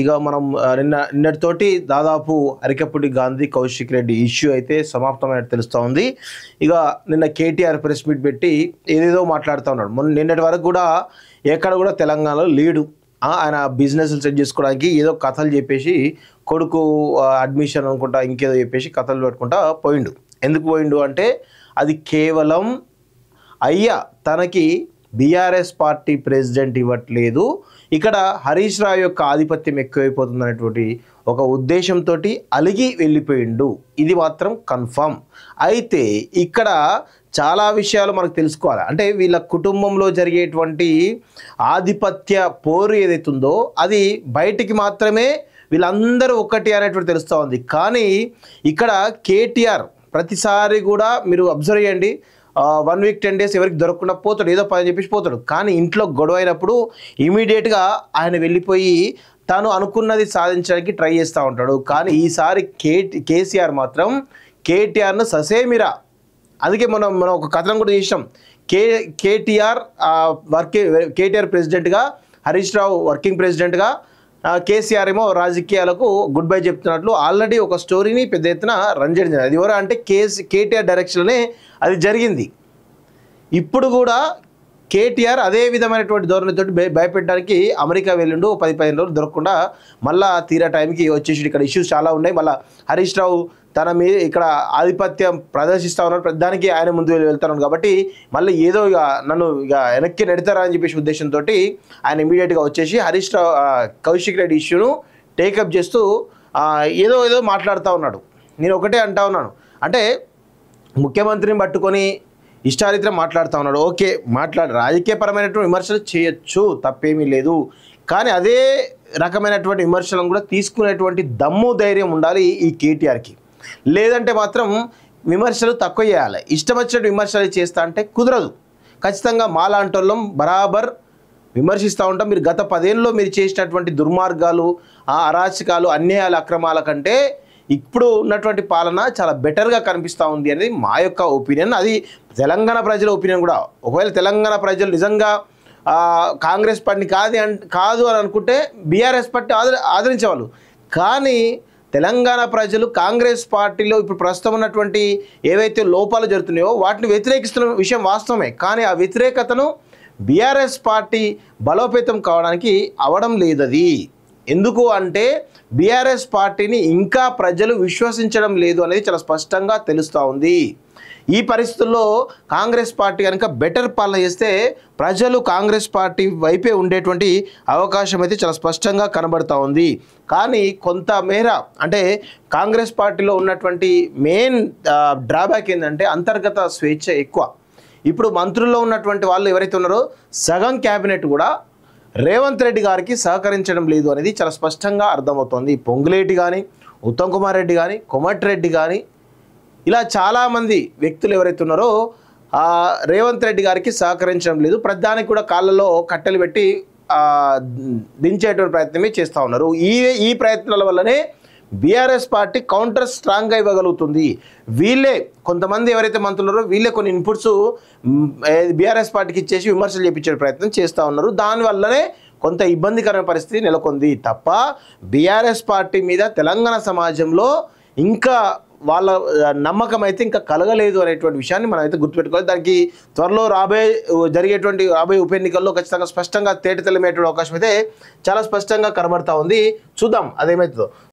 ఇక మనం నిన్న నిన్నటితోటి దాదాపు అరికప్పుడి గాంధీ కౌశిక్ రెడ్డి ఇష్యూ అయితే సమాప్తమైనట్టు తెలుస్తూ ఉంది ఇక నిన్న కేటీఆర్ ప్రెస్ మీట్ పెట్టి ఏదేదో మాట్లాడుతూ ఉన్నాడు మొన్న నిన్నటి వరకు కూడా ఎక్కడ కూడా తెలంగాణలో లేడు ఆయన బిజినెస్లు సెట్ చేసుకోవడానికి ఏదో కథలు చెప్పేసి కొడుకు అడ్మిషన్ అనుకుంటా ఇంకేదో చెప్పేసి కథలు పెట్టుకుంటా పోయిండు ఎందుకు పోయిండు అంటే అది కేవలం అయ్యా తనకి బీఆర్ఎస్ పార్టీ ప్రెసిడెంట్ ఇవ్వట్లేదు ఇక్కడ హరీష్ రావు యొక్క ఆధిపత్యం ఎక్కువైపోతుంది ఒక ఉద్దేశంతో అలిగి వెళ్ళిపోయిండు ఇది మాత్రం కన్ఫర్మ్ అయితే ఇక్కడ చాలా విషయాలు మనకు తెలుసుకోవాలి అంటే వీళ్ళ కుటుంబంలో జరిగేటువంటి ఆధిపత్య పోరు ఏదైతుందో అది బయటికి మాత్రమే వీళ్ళందరూ ఒకటి అనేటువంటి తెలుస్తూ ఉంది కానీ ఇక్కడ కేటీఆర్ ప్రతిసారి కూడా మీరు అబ్జర్వ్ చేయండి వన్ వీక్ టెన్ డేస్ ఎవరికి దొరకకుండా పోతాడు ఏదో పని చెప్పేసి పోతాడు కానీ ఇంట్లో గొడవ అయినప్పుడు ఇమీడియట్గా ఆయన వెళ్ళిపోయి తాను అనుకున్నది సాధించడానికి ట్రై చేస్తూ ఉంటాడు కానీ ఈసారి కే కేసీఆర్ మాత్రం కేటీఆర్ను ససేమిరా అందుకే మనం మనం ఒక కథనం కూడా చేసాం కే కేటీఆర్ వర్కింగ్ కేటీఆర్ ప్రెసిడెంట్గా హరీష్ రావు వర్కింగ్ ప్రెసిడెంట్గా కేసీఆర్ ఏమో రాజకీయాలకు గుడ్ బై చెప్తున్నట్లు ఆల్రెడీ ఒక స్టోరీని పెద్ద ఎత్తున రన్ చేయడం అది ఎవరు అంటే కేసీ కేటీఆర్ డైరెక్షన్లోనే అది జరిగింది ఇప్పుడు కూడా కేటీఆర్ అదే విధమైనటువంటి ధోరణితో భయపెట్టడానికి అమెరికా వెళ్ళిండు పది పదిహేను రోజులు దొరకకుండా మళ్ళా తీరా టైంకి వచ్చేసి ఇక్కడ ఇష్యూస్ చాలా ఉన్నాయి మళ్ళీ హరీష్ రావు తన మీద ఇక్కడ ఆధిపత్యం ప్రదర్శిస్తూ ఉన్నారు దానికి ఆయన ముందు వెళ్తున్నారు కాబట్టి మళ్ళీ ఏదో ఇక నన్ను ఇక వెనక్కి నెడతారా అని చెప్పేసి ఉద్దేశంతో ఆయన ఇమీడియట్గా వచ్చేసి హరీష్ రావు కౌశిక్ రెడ్డి ఇష్యూను టేకప్ చేస్తూ ఏదో ఏదో మాట్లాడుతూ ఉన్నాడు నేను ఒకటే అంటా ఉన్నాను అంటే ముఖ్యమంత్రిని పట్టుకొని ఇష్టారీతిలో మాట్లాడుతూ ఉన్నాడు ఓకే మాట్లాడు రాజకీయపరమైనటువంటి విమర్శలు చేయొచ్చు తప్పేమీ లేదు కానీ అదే రకమైనటువంటి విమర్శలను కూడా తీసుకునేటువంటి దమ్ము ధైర్యం ఉండాలి ఈ కేటీఆర్కి లేదంటే మాత్రం విమర్శలు తక్కువ చేయాలి ఇష్టం వచ్చినట్టు విమర్శలు చేస్తా అంటే కుదరదు ఖచ్చితంగా మాలాంటోళ్ళం బరాబర్ విమర్శిస్తూ ఉంటాం మీరు గత పదేళ్ళలో మీరు చేసినటువంటి దుర్మార్గాలు ఆ అరాచకాలు అన్యాయాల అక్రమాల కంటే ఇప్పుడు ఉన్నటువంటి పాలన చాలా బెటర్గా కనిపిస్తూ ఉంది అనేది మా యొక్క ఒపీనియన్ అది తెలంగాణ ప్రజల ఒపీనియన్ కూడా ఒకవేళ తెలంగాణ ప్రజలు నిజంగా కాంగ్రెస్ పార్టీ కాదు కాదు అని అనుకుంటే బీఆర్ఎస్ పార్టీ ఆదరి ఆదరించేవాళ్ళు కానీ తెలంగాణ ప్రజలు కాంగ్రెస్ పార్టీలో ఇప్పుడు ప్రస్తుతం ఉన్నటువంటి ఏవైతే లోపాలు జరుగుతున్నాయో వాటిని వ్యతిరేకిస్తున్న విషయం వాస్తవమే కానీ ఆ వ్యతిరేకతను బీఆర్ఎస్ పార్టీ బలోపేతం కావడానికి అవడం లేదది ఎందుకు అంటే బీఆర్ఎస్ పార్టీని ఇంకా ప్రజలు విశ్వసించడం లేదు అనేది చాలా స్పష్టంగా తెలుస్తూ ఉంది ఈ పరిస్థితుల్లో కాంగ్రెస్ పార్టీ కనుక బెటర్ పాలన చేస్తే ప్రజలు కాంగ్రెస్ పార్టీ వైపే ఉండేటువంటి అవకాశం అయితే చాలా స్పష్టంగా కనబడతా ఉంది కానీ కొంత మేర అంటే కాంగ్రెస్ పార్టీలో ఉన్నటువంటి మెయిన్ డ్రాబ్యాక్ ఏంటంటే అంతర్గత స్వేచ్ఛ ఎక్కువ ఇప్పుడు మంత్రుల్లో ఉన్నటువంటి వాళ్ళు ఎవరైతే ఉన్నారో సగం క్యాబినెట్ కూడా రేవంత్ రెడ్డి గారికి సహకరించడం లేదు అనేది చాలా స్పష్టంగా అర్థమవుతోంది పొంగులేటి కానీ ఉత్తమ్ కుమార్ రెడ్డి కానీ రెడ్డి కానీ ఇలా చాలామంది వ్యక్తులు ఎవరైతే ఉన్నారో రేవంత్ రెడ్డి గారికి సహకరించడం లేదు ప్రధానికి కూడా కాళ్ళలో కట్టెలు పెట్టి దించేటువంటి ప్రయత్నమే చేస్తూ ఉన్నారు ఈ ఈ ప్రయత్నాల వల్లనే బీఆర్ఎస్ పార్టీ కౌంటర్ స్ట్రాంగ్గా ఇవ్వగలుగుతుంది వీళ్ళే కొంతమంది ఎవరైతే మంత్రులు వీళ్ళే కొన్ని ఇన్పుట్స్ బీఆర్ఎస్ పార్టీకి ఇచ్చేసి విమర్శలు చేపించే ప్రయత్నం చేస్తూ ఉన్నారు దానివల్లనే కొంత ఇబ్బందికరమైన పరిస్థితి నెలకొంది తప్ప బీఆర్ఎస్ పార్టీ మీద తెలంగాణ సమాజంలో ఇంకా వాళ్ళ నమ్మకం అయితే ఇంకా కలగలేదు అనేటువంటి విషయాన్ని మనం అయితే గుర్తుపెట్టుకోవాలి దానికి త్వరలో రాబోయే జరిగేటువంటి రాబోయే ఉప ఎన్నికల్లో ఖచ్చితంగా స్పష్టంగా తేటతెల్లమేటువంటి అవకాశం అయితే చాలా స్పష్టంగా కనబడతా ఉంది చూద్దాం అదేమవుతుందో